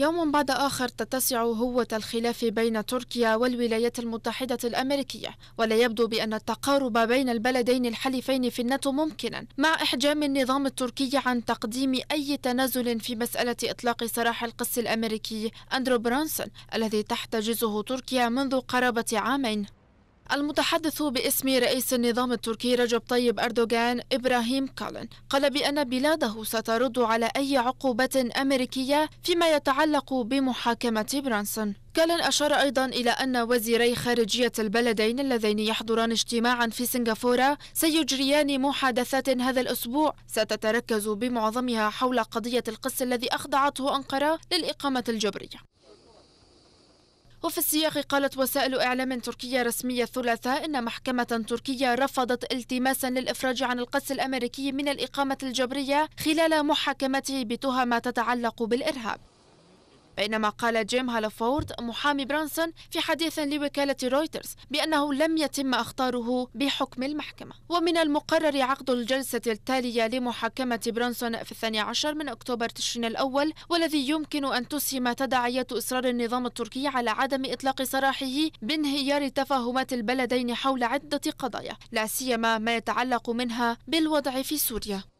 يوم بعد آخر تتسع هوة الخلاف بين تركيا والولايات المتحدة الأمريكية ولا يبدو بأن التقارب بين البلدين الحليفين في الناتو ممكنا مع إحجام النظام التركي عن تقديم أي تنازل في مسألة إطلاق سراح القس الأمريكي أندرو برانسون الذي تحتجزه تركيا منذ قرابة عامين المتحدث باسم رئيس النظام التركي رجب طيب أردوغان إبراهيم كالن قال بأن بلاده سترد على أي عقوبة أمريكية فيما يتعلق بمحاكمة برانسون كالن أشار أيضا إلى أن وزيري خارجية البلدين اللذين يحضران اجتماعا في سنغافورة سيجريان محادثات هذا الأسبوع ستتركز بمعظمها حول قضية القس الذي أخضعته أنقرة للإقامة الجبرية وفي السياق قالت وسائل إعلام تركية رسمية الثلاثاء إن محكمة تركية رفضت التماسا للإفراج عن القس الأمريكي من الإقامة الجبرية خلال محاكمته بتهم تتعلق بالإرهاب بينما قال جيم هالفورد محامي برانسون في حديث لوكالة رويترز بأنه لم يتم أخطاره بحكم المحكمة ومن المقرر عقد الجلسة التالية لمحاكمة برانسون في الثاني عشر من أكتوبر تشرين الأول والذي يمكن أن تسهم تداعيات إصرار النظام التركي على عدم إطلاق سراحه بانهيار تفاهمات البلدين حول عدة قضايا لا سيما ما يتعلق منها بالوضع في سوريا